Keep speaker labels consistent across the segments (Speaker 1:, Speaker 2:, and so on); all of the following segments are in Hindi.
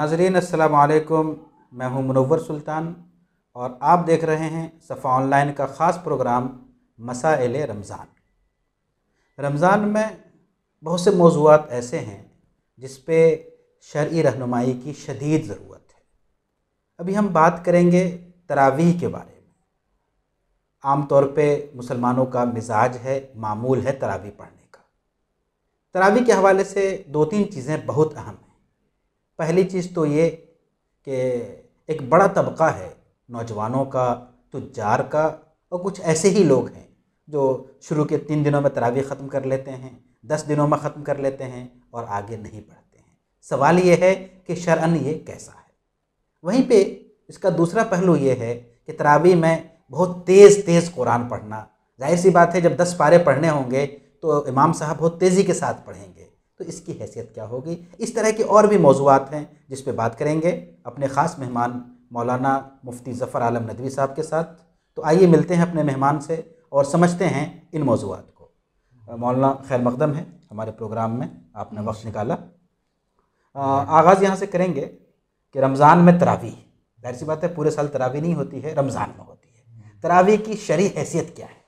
Speaker 1: नाजरीन वालेकुम मैं हूं मुनवर सुल्तान और आप देख रहे हैं सफ़ा ऑनलाइन का ख़ास प्रोग्राम मसाइल रमज़ान रमज़ान में बहुत से मौजूद ऐसे हैं जिस पे शर्य रहनुमाई की शदीद ज़रूरत है अभी हम बात करेंगे तरावीह के बारे में आम तौर पे मुसलमानों का मिजाज है मामूल है तरावी पढ़ने का तरावी के हवाले से दो तीन चीज़ें बहुत अहम हैं पहली चीज़ तो ये कि एक बड़ा तबका है नौजवानों का तुजार तो का और कुछ ऐसे ही लोग हैं जो शुरू के तीन दिनों में तरावी ख़त्म कर लेते हैं दस दिनों में ख़त्म कर लेते हैं और आगे नहीं बढ़ते हैं सवाल ये है कि शरअन ये कैसा है वहीं पे इसका दूसरा पहलू ये है कि तरावी में बहुत तेज़ तेज़ कुरान पढ़ना जाहिर सी बात है जब दस पारे पढ़ने होंगे तो इमाम साहब बहुत तेज़ी के साथ पढ़ेंगे तो इसकी हैसियत क्या होगी इस तरह के और भी मौजूद हैं जिस पर बात करेंगे अपने ख़ास मेहमान मौलाना मुफ्ती ज़फ़र आलम नदवी साहब के साथ तो आइए मिलते हैं अपने मेहमान से और समझते हैं इन मौजूद को मौलाना खैर मकदम है हमारे प्रोग्राम में आपने वक्त निकाला आगाज़ यहाँ से करेंगे कि रमज़ान में तरावी जाहिर सी बात है पूरे साल तरावी नहीं होती है रमज़ान में होती है तरावी की शरी हैसियत क्या है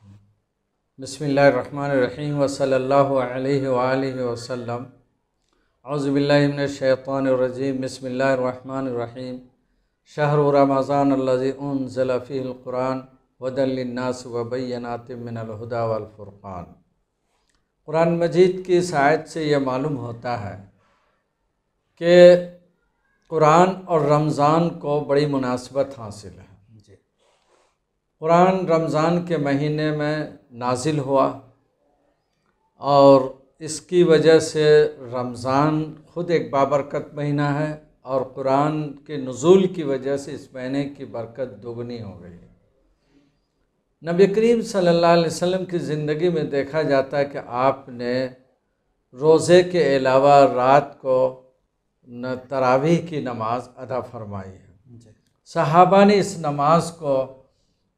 Speaker 2: बसमीम वसल्ह वसलम अज़बिल्लिमिनशैतानरजीम बसमीम शाहर रमज़ान ज़लफ़ीक़ुरान वदलनास वबैनातिमिनहुदा क़ुरान मजीद की शायद से यह मालूम होता है कि कुरान और रमज़ान को बड़ी मुनासबत हासिल है कुरान रमज़ान के महीने में नाजिल हुआ और इसकी वजह से रमज़ान ख़ुद एक बाबरकत महीना है और कुरान के नज़ुल की वजह से इस महीने की बरकत दोगुनी हो गई है नबी करीम सल्लल्लाहु अलैहि वसल्लम की ज़िंदगी में देखा जाता है कि आपने रोज़े के अलावा रात को तरावी की नमाज़ अदा फरमाई है सहाबा ने इस नमाज को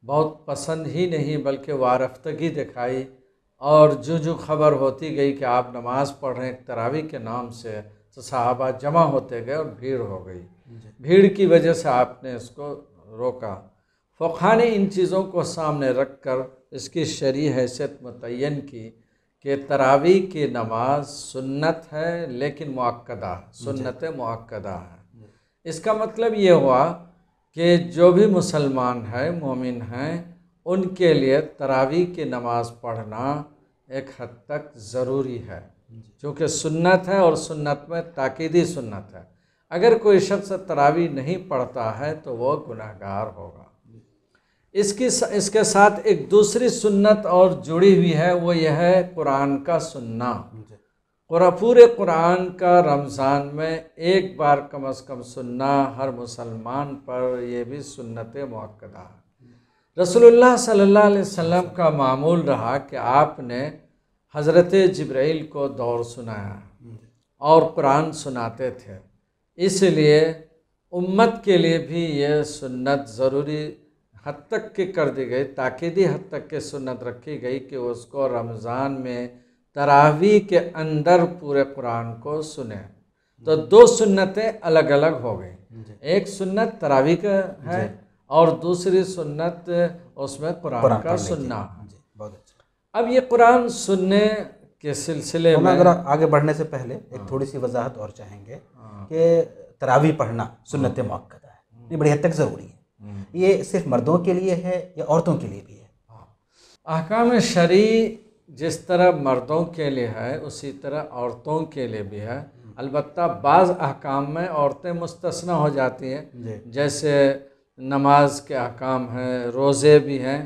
Speaker 2: बहुत पसंद ही नहीं बल्कि वारफ्तगी दिखाई और जो जो खबर होती गई कि आप नमाज़ पढ़ रहे हैं तरावी के नाम से तो साहबा जमा होते गए और भीड़ हो गई भीड़ की वजह से आपने इसको रोका फोखा ने इन चीज़ों को सामने रख कर इसकी शरी हैसियत मुतन की कि तरावी की नमाज सुन्नत है लेकिन मक्दा सुन्नत मक्दा है इसका मतलब ये हुआ कि जो भी मुसलमान है मोमिन हैं उनके लिए तरावी की नमाज़ पढ़ना एक हद तक ज़रूरी है क्योंकि सुन्नत है और सुन्नत में ताकीदी सुन्नत है अगर कोई शख्स तरावी नहीं पढ़ता है तो वह गुनाहगार होगा इसकी इसके साथ एक दूसरी सुन्नत और जुड़ी हुई है वो यह है कुरान का सुनना कुरा पूरे कुरान का रमज़ान में एक बार कम अज़ कम सुनना हर मुसलमान पर यह भी सुन्नत मौक़दा रसोल्ला सल्ला वसम का मामूल रहा कि आपने हज़रत जब्राइल को दौर सुनाया और कुरान सुनाते थे इसलिए उम्मत के लिए भी ये सुन्नत ज़रूरी हद तक की कर दी गई ताकीदी हद तक की सुन्नत रखी गई कि उसको रमज़ान में तरावी के अंदर पूरे कुरान को सुने तो दो सुन्नतें अलग अलग हो गई एक सुन्नत तरावी का है और दूसरी सुन्नत उसमें कुरान, कुरान का सुनना बहुत अच्छा अब ये कुरान सुनने
Speaker 1: के सिलसिले तो में अगर आगे बढ़ने से पहले एक हाँ। थोड़ी सी वजाहत और चाहेंगे हाँ। कि तरावी पढ़ना सुन्नत हाँ। मौक़ा है ये बड़ी हद तक ज़रूरी है ये सिर्फ मर्दों के लिए है या औरतों के लिए भी है अहकाम
Speaker 2: शरी जिस तरह मर्दों के लिए है उसी तरह औरतों के लिए भी है अलबत् बाज़ अहकाम में औरतें मुस्तना हो जाती हैं जैसे नमाज के अहकाम हैं रोज़े भी हैं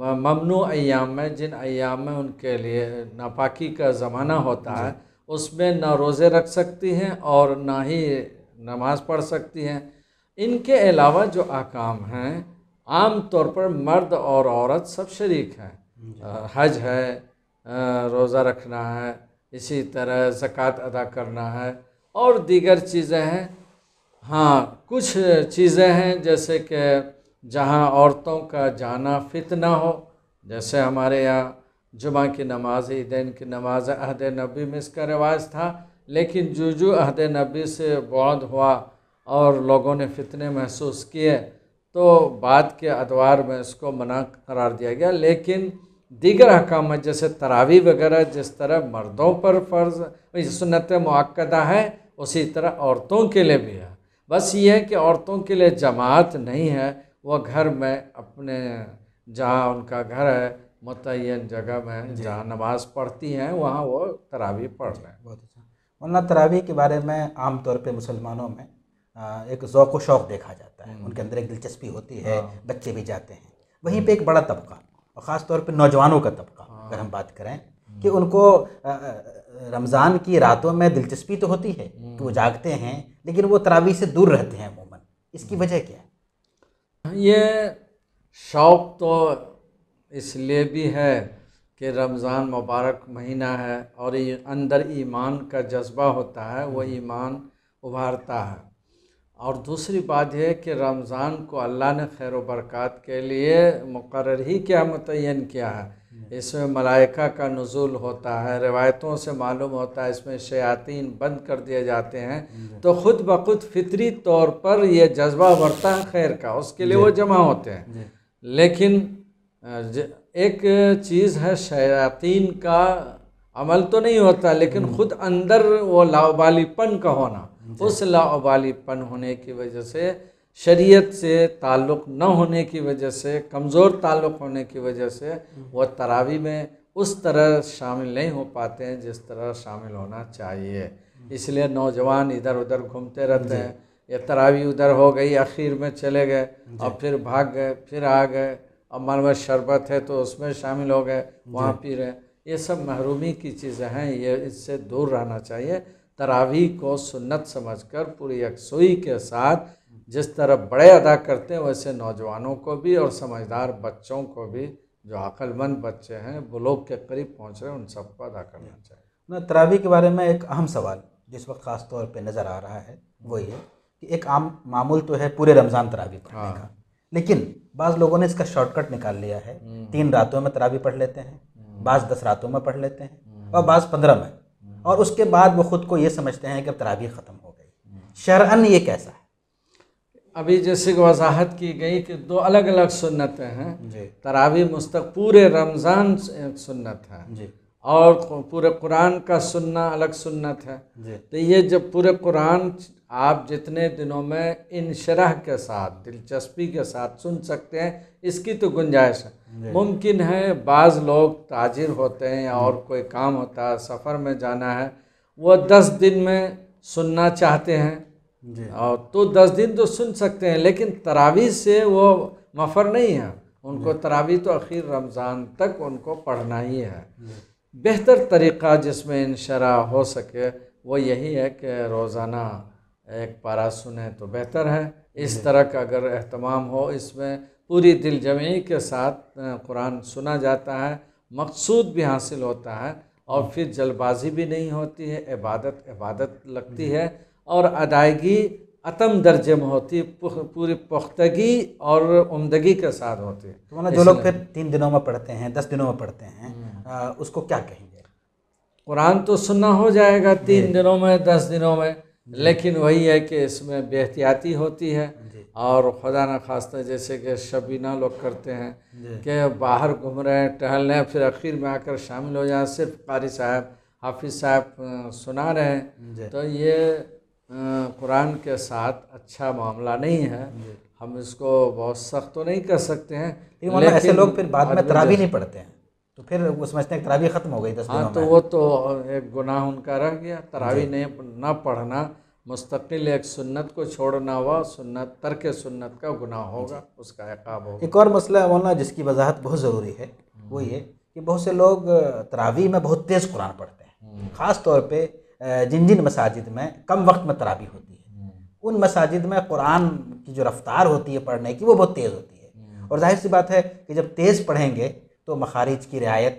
Speaker 2: ममनू अयाम में जिन अयाम में उनके लिए नापाकी का ज़माना होता है उसमें ना रोज़े रख सकती हैं और ना ही नमाज़ पढ़ सकती हैं इनके अलावा जो अहकाम हैं आम तौर पर मर्द और औरत सब शरीक हैं हज है रोज़ा रखना है इसी तरह ज़क़़त अदा करना है और दीगर चीज़ें हैं हाँ कुछ चीज़ें हैं जैसे कि जहाँ औरतों का जाना फितना हो जैसे हमारे यहाँ जुमा की नमाज ईदैन की नमाज अहद नबी में इसका रिवाज था लेकिन जुजू अहद नबी से बौद हुआ और लोगों ने फितने महसूस किए तो बाद के अदवार में इसको मना करार दिया गया लेकिन दीगर अहकाम जैसे तरावी वगैरह जिस तरह मर्दों पर फ़र्ज सुनत मक्दा है उसी तरह औरतों के लिए भी है बस ये है कि औरतों के लिए जमात नहीं है वह घर में अपने जहाँ उनका घर है मतयन जगह में जहाँ नमाज पढ़ती हैं वहाँ वो तरावी पढ़ रहे हैं
Speaker 1: बहुत अच्छा वरना तरावी के बारे में आम तौर पे मुसलमानों में एक ओक़ व शौक़ देखा जाता है हम्म। उनके अंदर एक दिलचस्पी होती है हाँ। बच्चे भी जाते हैं हम्म। वहीं पे एक बड़ा तबका और ख़ास तौर पर नौजवानों का तबका हाँ। अगर हम बात करें कि उनको रमज़ान की रातों में दिलचस्पी तो होती है कि वो हम्म। जागते हैं लेकिन वो तरावी से दूर रहते हैं अमूमन इसकी हम्म। वजह क्या
Speaker 2: है ये शौक तो इसलिए भी है कि रमज़ान मुबारक महीना है और अंदर ईमान का जज्बा होता है वो हम्म। ईमान उभारता है और दूसरी बात यह कि रमज़ान को अल्लाह ने खैर बरक़ात के लिए मुकर ही क्या मुतन किया है इसमें मलाइका का नज़ुल होता है रवायतों से मालूम होता है इसमें शयातीन बंद कर दिए जाते हैं तो ख़ुद ब खुद फितरी तौर पर यह जज्बा बढ़ता है खैर का उसके लिए वो जमा होते हैं लेकिन एक चीज़ है शयातीन का अमल तो नहीं होता लेकिन ख़ुद अंदर वो लावालीपन का होना उस लाबालीपन होने की वजह से शरीयत से ताल्लुक़ न होने की वजह से कमज़ोर ताल्लुक़ होने की वजह से वह तरावी में उस तरह शामिल नहीं हो पाते हैं जिस तरह शामिल होना चाहिए इसलिए नौजवान इधर उधर घूमते रहते हैं ये तरावी उधर हो गई आखिर में चले गए और फिर भाग गए फिर आ गए और मन में शरबत है तो उसमें शामिल हो गए वहाँ पी रहे ये सब महरूमी की चीज़ें हैं ये इससे दूर रहना चाहिए तरावी को सुन्नत समझकर पूरी यकसोई के साथ जिस तरह बड़े अदा करते हैं वैसे नौजवानों को भी और समझदार बच्चों को भी जो अक्लमंद बच्चे हैं वो लोग के करीब पहुँच रहे हैं उन सबको अदा करना चाहिए
Speaker 1: ना तरावी के बारे में एक अहम सवाल जिस वक्त ख़ास तौर पर नज़र आ रहा है वो ये कि एक आम मामूल तो है पूरे रमज़ान तरावी पढ़ने हाँ। का लेकिन बाज़ लोगों ने इसका शॉर्टकट निकाल लिया है हम्म। तीन रातों में तरावी पढ़ लेते हैं हम्म। बाज़ दस रातों में पढ़ लेते हैं हम्म। और बाज़ पंद्रह में और उसके बाद वो ख़ुद को ये समझते हैं कि अब तरावी ख़त्म हो गई शरअन ये कैसा है अभी जैसे वजाहत
Speaker 2: की गई कि दो अलग अलग सुन्नतें हैं जी तरावी मुस्तक पूरे रमज़ान सुन्नत है जी और पूरे कुरान का सुनना अलग सुन्नत है तो ये जब पूरे कुरान आप जितने दिनों में इन शरह के साथ दिलचस्पी के साथ सुन सकते हैं इसकी तो गुंजाइश है मुमकिन है बाज़ लोग ताजिर होते हैं या और कोई काम होता है सफ़र में जाना है वह दस दिन में सुनना चाहते हैं और तो दस दिन तो सुन सकते हैं लेकिन तरावी से वो मफर नहीं है उनको तरावी तो आखिर रमज़ान तक उनको पढ़ना ही है बेहतर तरीक़ा जिसमें इन शरा हो सके वो यही है कि रोज़ाना एक पारा सुने तो बेहतर है इस तरह का अगर अहतमाम हो इसमें पूरी दिल जमी के साथ कुरान सुना जाता है मकसूद भी हासिल होता है और फिर जल्दबाजी भी नहीं होती है इबादत इबादत लगती है और अदायगी अतम दर्जे में होती है पूरी पुख्तगी और उमदगी
Speaker 1: के साथ होती है तो मतलब जो लोग फिर तीन दिनों में पढ़ते हैं दस दिनों में पढ़ते हैं आ, हम्म। उसको क्या कहेंगे कुरान तो सुनना हो जाएगा तीन दिनों में दस
Speaker 2: दिनों में लेकिन वही है कि इसमें बेहतियाती होती है और खुदा न खास्ता जैसे कि शबीना लोग करते हैं कि बाहर घूम रहे हैं टहल रहे हैं फिर आखिर में आकर शामिल हो जाए सिर्फ कारी साहब हाफिज़ साहब सुना रहे हैं तो ये कुरान के साथ अच्छा मामला नहीं है हम इसको बहुत सख्त तो नहीं कर सकते हैं लेकिन मतलब ऐसे लोग फिर बाद में तरावी नहीं पढ़ते
Speaker 1: हैं तो फिर वो समझते हैं तरावी ख़त्म हो गई दस हाँ तो वो
Speaker 2: तो एक गुनाह उनका रह गया तरावी ने ना पढ़ना मुस्तकिल एक सुन्नत को छोड़ना हुआ सुन्नत तर्क सुन्नत का गुनाह
Speaker 1: होगा उसका एकाब होगा एक और मसला मौलाना जिसकी वजाहत बहुत ज़रूरी है वो हम्म। ये कि बहुत से लोग तरावी में बहुत तेज़ कुरान पढ़ते हैं हम्म। ख़ास तौर पर जिन जिन मसाजिद में कम वक्त में तरावी होती है हम्म। उन मसाजिद में कुरान की जो रफ्तार होती है पढ़ने की वो बहुत तेज़ होती है और जाहिर सी बात है कि जब तेज़ पढ़ेंगे तो मखारिज की रियायत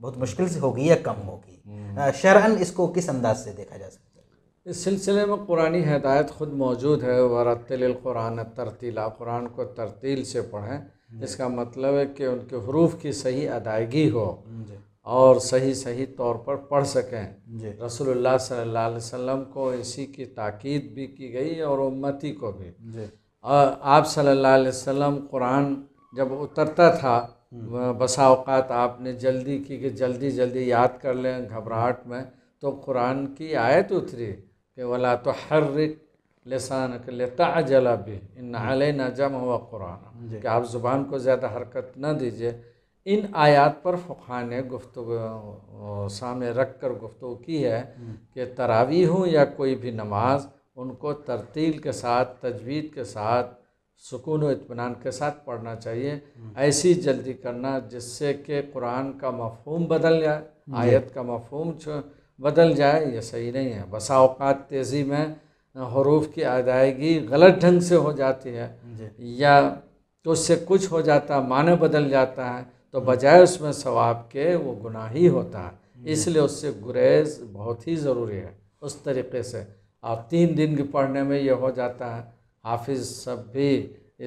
Speaker 1: बहुत मुश्किल से होगी या कम होगी हम्म। शरण इसको किस अंदाज से देखा जा सकता
Speaker 2: है इस सिलसिले में कुरानी हदायत ख़ुद मौजूद है वरतलक़ुरान तरतीला कुरान को तरतील से पढ़ें इसका मतलब है कि उनके हरूफ की सही अदायगी हो हम्म, और सही सही तौर पर पढ़ सकें रसोल्ला सल्ला वसम को इसी की ताक़द भी की गई और उम्मती को भी आप सल्ला वसम कुरान जब उतरता था हम्म। बसा अवकात आपने जल्दी की कि जल्दी जल्दी याद कर लें घबराहट में तो कुरान की आयत उतरी कि वला तो हर लसान के लेता जला भी इन न जम हुआ कुरान कि आप ज़ुबान को ज़्यादा हरकत न दीजिए इन आयात पर फ़ुखा ने गुफ्तु सामने रख कर गुफ्तु की है हम्म। कि तरावी हूँ या कोई भी नमाज उनको तरतील के साथ तजवीद के साथ सुकून व इतमान के साथ पढ़ना चाहिए हम्म। ऐसी जल्दी करना जिससे कि कुरान का मफहम बदल जाए आयत का मफहम बदल जाए यह सही नहीं है बसाओकात तेज़ी में हरूफ की अदायगी गलत ढंग से हो जाती है या तो उससे कुछ हो जाता है माने बदल जाता है तो हम्म। बजाय उसमें सवाब के वो गुनाह ही होता है इसलिए उससे गुरेज बहुत ही ज़रूरी है उस तरीके से आप तीन दिन के पढ़ने में यह हो जाता है हाफिज सब भी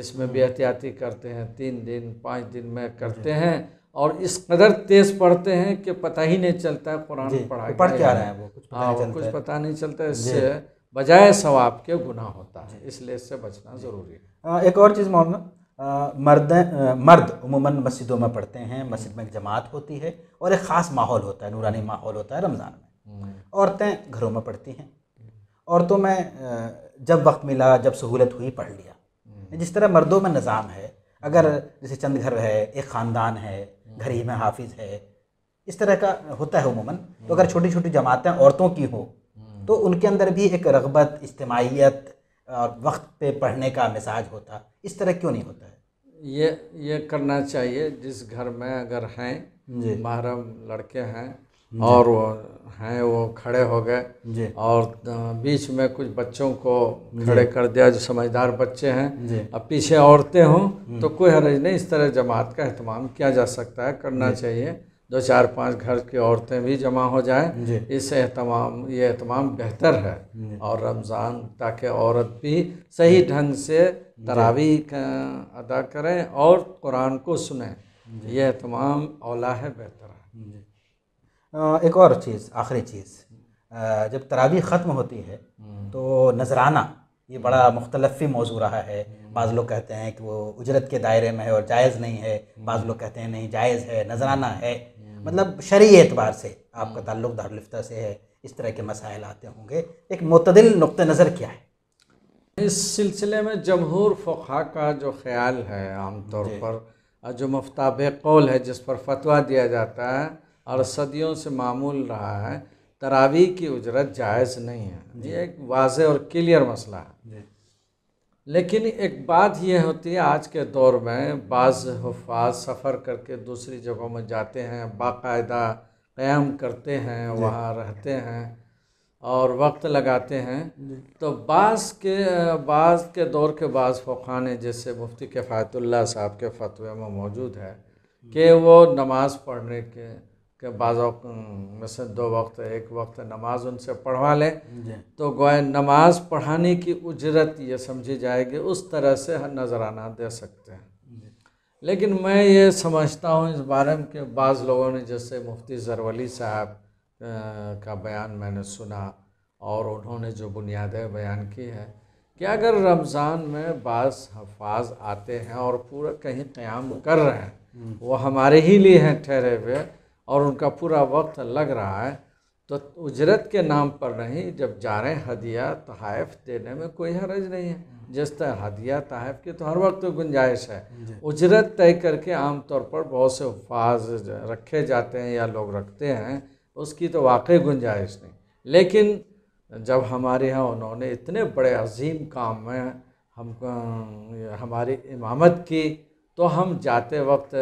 Speaker 2: इसमें भी हम्म। एहतियाती करते हैं तीन दिन पाँच दिन में करते हैं और इस कदर तेज पढ़ते हैं कि पता ही नहीं चलता है कुरान पढ़ा पढ़ क्या रहे हैं वो कुछ पता हाँ, नहीं कुछ पता नहीं चलता इससे बजाय सवाब के गुनाह होता है इसलिए इससे बचना ज़रूरी
Speaker 1: है एक और चीज़ मौलाना मर्द मर्द उमूमन मस्जिदों में पढ़ते हैं मस्जिद में एक जमात होती है और एक ख़ास माहौल होता है नूरानी माहौल होता है रमज़ान में हम्म। औरतें घरों में पढ़ती हैं और तो मैं जब वक्त मिला जब सहूलत हुई पढ़ लिया हम्म। जिस तरह मर्दों में निज़ाम है अगर जैसे चंद घर है एक ख़ानदान है हम्म। घर ही में हाफिज़ है इस तरह का होता है उमूमन तो हम्म। अगर छोटी छोटी जमातें औरतों की हों तो उनके अंदर भी एक रगबत इज्तमाहीत और वक्त पे पढ़ने का मिजाज होता इस तरह क्यों नहीं होता है
Speaker 2: ये ये करना चाहिए जिस घर में अगर हैं महरम लड़के हैं और वो हैं वो खड़े हो गए और बीच में कुछ बच्चों को खड़े कर दिया जो समझदार बच्चे हैं अब पीछे औरतें हों हम्म। तो कोई हरज नहीं इस तरह जमात का अहतमाम किया जा सकता है करना चाहिए दो चार पांच घर की औरतें भी जमा हो जाएं इस एहतमाम ये एहतमाम बेहतर है और रमज़ान ताकि औरत भी सही ढंग से तरावी
Speaker 1: अदा
Speaker 2: करें और कुरान को सुने ये एहतमाम औला है बेहतर
Speaker 1: है एक और चीज़ आखिरी चीज़ जब तरावी ख़त्म होती है हम्म। तो नजराना ये बड़ा मुख्तलफी मौजू रहा है हम्म। बाज़ लोग कहते हैं कि वो उजरत के दायरे में है और जायज़ नहीं है हम्म। बाज़ लोग कहते हैं नहीं जायज़ है नजराना है मतलब शरी एतबार से आपका ताल्लुक दारुलफ्ता से है इस तरह के मसाइल आते होंगे एक मतदिल नुक़ नज़र क्या है इस सिलसिले में जमहूर फ़ा का जो
Speaker 2: ख्याल है आमतौर पर जो मफ्ताब कौल है जिस पर फतवा दिया जाता है और सदियों से मामूल रहा है तरावी की उजरत जायज़ नहीं है ये एक वाज और क्लियर मसला है लेकिन एक बात यह होती है आज के दौर में बाज़ हफाज सफ़र करके दूसरी जगहों में जाते हैं बाकायदा क़्याम करते हैं वहाँ रहते हैं और वक्त लगाते हैं तो बास के बास के दौर के बास फ़ाने जैसे मुफ्ती के फ़ायतुल्ला साहब के फतवे में मौजूद है कि वो नमाज़ पढ़ने के कि बाज़ में से दो वक्त एक वक्त नमाज उनसे पढ़वा लें तो गोए नमाज पढ़ाने की उजरत ये समझी जाएगी उस तरह से नजराना दे सकते हैं लेकिन मैं ये समझता हूँ इस बारे में कि बाज़ लोगों ने जैसे मुफ्ती जरवली साहब का बयान मैंने सुना और उन्होंने जो बुनियादें बयान की है कि अगर रमज़ान में बास हफाज आते हैं और पूरा कहीं क़्याम कर रहे हैं वो हमारे ही लिए हैं ठहरे हुए और उनका पूरा वक्त लग रहा है तो उजरत के नाम पर नहीं जब जा रहे हैं हदिया तहफ़ देने में कोई हरज नहीं है जिस तरह हदिया तहफ़ की तो हर वक्त तो गुंजाइश है उजरत तय करके आम तौर पर बहुत से उफाज रखे जाते हैं या लोग रखते हैं उसकी तो वाकई गुंजाइश नहीं लेकिन जब हमारे यहाँ उन्होंने इतने बड़े अजीम काम में हम हमारी इमामत की तो हम जाते वक्त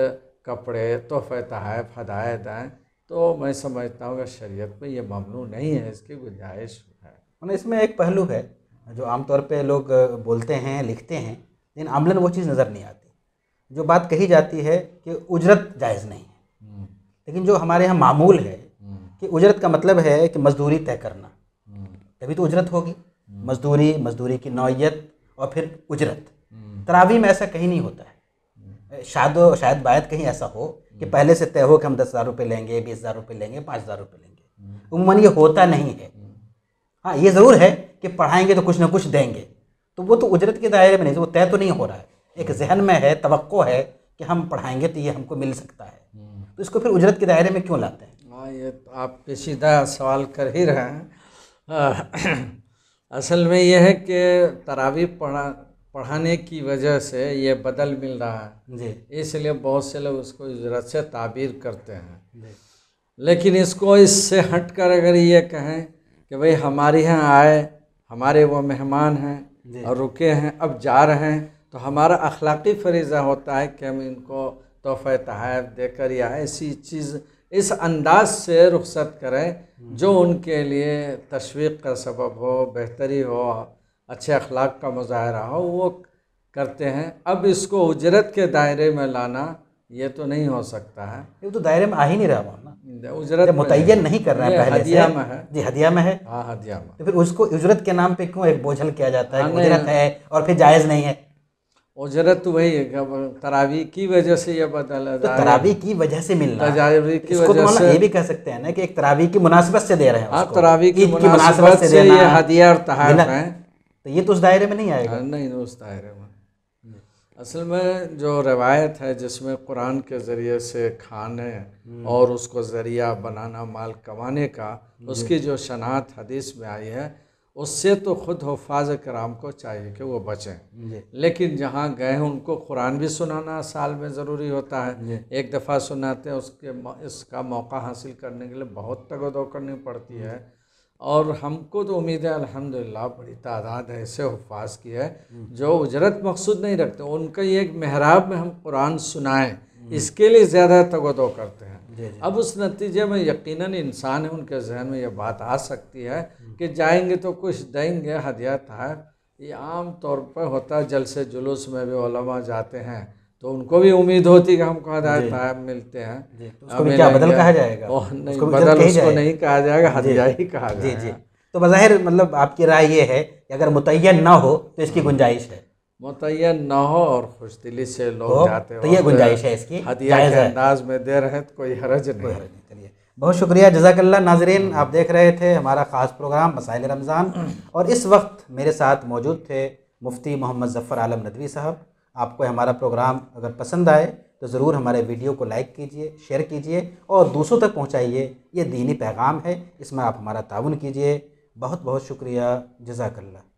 Speaker 2: कपड़े तोहफे तहफ़ हदायत
Speaker 1: आए तो मैं समझता हूँ कि शरीयत में ये ममनू नहीं है
Speaker 2: इसकी गुंजाइश है
Speaker 1: मैंने इसमें एक पहलू है जो आमतौर पे लोग बोलते हैं लिखते हैं लेकिन आमलन वो चीज़ नज़र नहीं आती जो बात कही जाती है कि उजरत जायज़ नहीं है हम्म। लेकिन जो हमारे यहाँ मामूल है हम्म। कि उजरत का मतलब है कि मजदूरी तय करना हम्म। तभी तो उजरत होगी मजदूरी मजदूरी की नौीयत और फिर उजरत तरावी में ऐसा कहीं नहीं होता है शायद शायद बायद कहीं ऐसा हो कि हम्म। पहले से तय हो कि हम दस हज़ार रुपये लेंगे बीस हज़ार रुपये लेंगे पाँच हज़ार रुपये लेंगे हम्म। उमूमन ये होता नहीं है हम्म। हाँ ये ज़रूर है कि पढ़ाएंगे तो कुछ ना कुछ देंगे तो वो तो उजरत के दायरे में नहीं वो तय तो नहीं हो रहा है एक जहन में है तो है कि हम पढ़ाएंगे तो ये हमको मिल सकता है तो इसको फिर उजरत के दायरे में क्यों लाते हैं हाँ ये तो आप पेचीदा सवाल कर ही रहे
Speaker 2: हैं असल में यह है कि तरावी पढ़ा पढ़ाने की वजह से ये बदल मिल रहा है जी इसलिए बहुत से लोग उसको इजरत से ताबीर करते हैं लेकिन इसको इससे हट कर अगर ये कहें कि भाई हमारे यहाँ आए हमारे वो मेहमान हैं और रुके हैं अब जा रहे हैं तो हमारा अखलाकी फरीज़ा होता है कि हम इनको तोहफ़े तहफ़ देकर या ऐसी चीज़ इस अंदाज से रुख्सत करें जो उनके लिए तशवीक का सबब हो बेहतरी हो अच्छे अखलाक का मुजाहरा हो वो करते हैं अब इसको उजरत के दायरे में लाना ये तो नहीं हो सकता है ये तो दायरे में आ ही नहीं रहा ना उजरत मुतन नहीं कर रहे हैं पहले हदिया में है जी हदिया में है हाँ हदिया
Speaker 1: में तो फिर उसको उजरत के नाम पे क्यों एक बोझल किया जाता है हाँ, उजरत है और फिर जायज़ नहीं है उजरत तो
Speaker 2: वही है तरावी की वजह से यह बदल तो तरावी की वजह से मिलना तरावी की तो वजह से ये भी कह सकते हैं ना कि एक तरावी की मुनासिबत से दे रहे हैं हाँ, तरावी की मुनासिबत से, ये हदिया और तहार हैं
Speaker 1: तो ये तो उस दायरे में नहीं आएगा हाँ, नहीं उस दायरे में असल
Speaker 2: में जो रवायत है जिसमें कुरान के ज़रिए से खाने हम्म। और उसको ज़रिया बनाना माल कमाने का उसकी जो शनात हदीस में आई है उससे तो ख़ुद हफाज कराम को चाहिए कि वो बचें लेकिन जहाँ गए उनको कुरान भी सुनाना साल में ज़रूरी होता है एक दफ़ा सुनाते हैं उसके इसका मौका हासिल करने के लिए बहुत तगोदो करनी पड़ती है और हमको तो उम्मीद है अल्हम्दुलिल्लाह बड़ी तादाद ऐसे हफाज की है हम्म। जो उजरत मकसूद नहीं रखते उनका ये एक महराब में हम कुरान सुनाएं हम्म। इसके लिए ज़्यादा तगदो करते हैं अब उस नतीजे में यकीनन इंसान है उनके जहन में यह बात आ सकती है हम्म। कि जाएंगे तो कुछ देंगे हदिया था ये आम तौर पर होता है जलसे जुलूस में भी जाते हैं तो उनको भी उम्मीद होती कि हमको हदायत नायब मिलते हैं तो उसको क्या बदल कहा जाएगा नहीं उसको बदल, बदल उसको नहीं कहा जाएगा हदिया ही कहा जी जी
Speaker 1: तो बाहिर मतलब आपकी राय ये है कि अगर मुतन ना हो तो इसकी हाँ। गुंजाइश है मुतन ना हो और खुश
Speaker 2: दिली से लोग तो जाते तो ये गुंजाइश है इसकी हदिया के अंदाज में दे रहे तो कोई हरज नहीं
Speaker 1: चलिए बहुत शुक्रिया जजाकल्ला नाजरीन हम्म। आप देख रहे थे हमारा ख़ास प्रोग्राम मसाइल रमज़ान हम्म। और इस वक्त मेरे साथ मौजूद थे मुफ्ती मोहम्मद ज़फ़र आलम नदवी साहब आपको हमारा प्रोग्राम अगर पसंद आए तो ज़रूर हमारे वीडियो को लाइक कीजिए शेयर कीजिए और दूसरों तक पहुँचाइए ये दीनी पैगाम है इसमें आप हमारा ताउन कीजिए बहुत बहुत शुक्रिया जजाकल्ला